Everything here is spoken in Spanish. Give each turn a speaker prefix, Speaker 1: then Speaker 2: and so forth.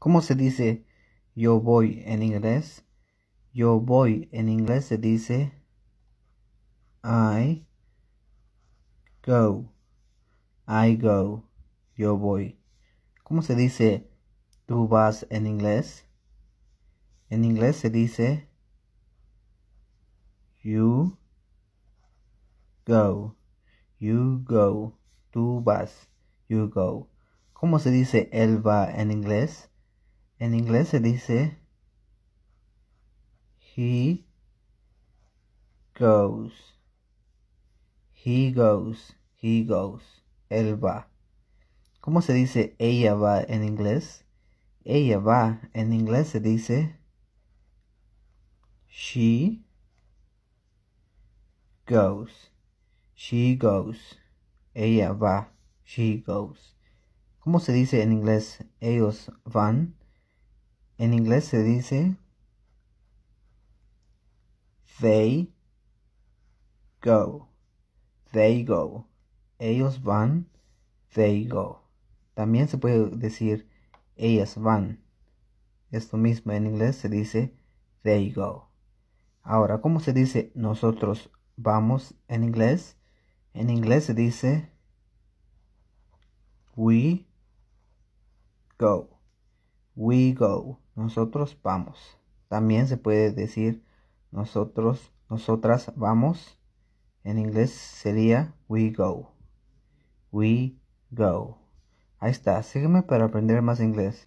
Speaker 1: ¿Cómo se dice yo voy en inglés? Yo voy en inglés se dice I go. I go. Yo voy. ¿Cómo se dice tú vas en inglés? En inglés se dice you go. You go. Tú vas. You go. ¿Cómo se dice él va en inglés? En inglés se dice He goes. He goes. He goes. Él va. ¿Cómo se dice ella va en inglés? Ella va. En inglés se dice She goes. She goes. Ella va. She goes. ¿Cómo se dice en inglés? Ellos van. En inglés se dice they go, they go. Ellos van, they go. También se puede decir ellas van. Esto mismo en inglés se dice they go. Ahora, ¿cómo se dice nosotros vamos en inglés? En inglés se dice we go we go, nosotros vamos. También se puede decir nosotros, nosotras vamos. En inglés sería we go. We go. Ahí está, sígueme para aprender más inglés.